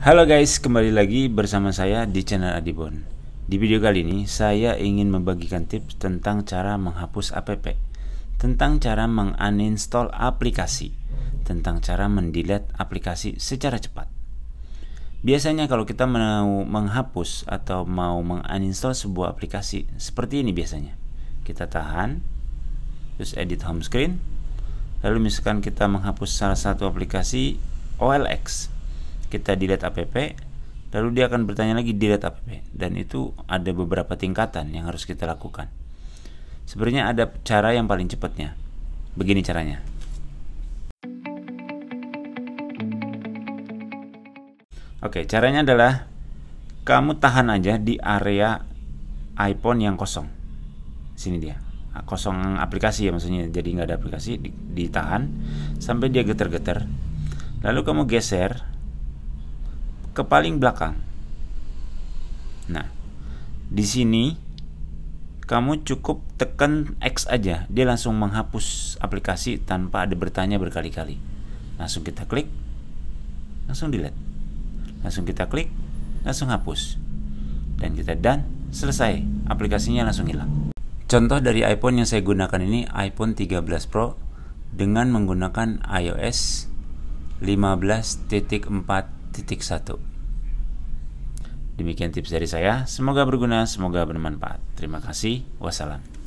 Halo guys, kembali lagi bersama saya di channel Adibon. Di video kali ini, saya ingin membagikan tips tentang cara menghapus app, tentang cara menguninstall aplikasi, tentang cara mendelete aplikasi secara cepat. Biasanya kalau kita mau menghapus atau mau menguninstall sebuah aplikasi, seperti ini biasanya. Kita tahan, terus edit home screen, lalu misalkan kita menghapus salah satu aplikasi OLX kita delete app lalu dia akan bertanya lagi delete app dan itu ada beberapa tingkatan yang harus kita lakukan sebenarnya ada cara yang paling cepatnya begini caranya Oke, caranya adalah kamu tahan aja di area iPhone yang kosong. Sini dia, ah, kosong aplikasi ya maksudnya. Jadi nggak ada aplikasi, ditahan sampai dia geter-geter. Lalu kamu geser ke paling belakang. Nah, di sini kamu cukup tekan X aja, dia langsung menghapus aplikasi tanpa ada bertanya berkali-kali. Langsung kita klik, langsung delete. Langsung kita klik, langsung hapus. Dan kita dan selesai, aplikasinya langsung hilang. Contoh dari iPhone yang saya gunakan ini iPhone 13 Pro dengan menggunakan iOS 15.4 titik satu. Demikian tips dari saya, semoga berguna, semoga bermanfaat. Terima kasih, wassalam.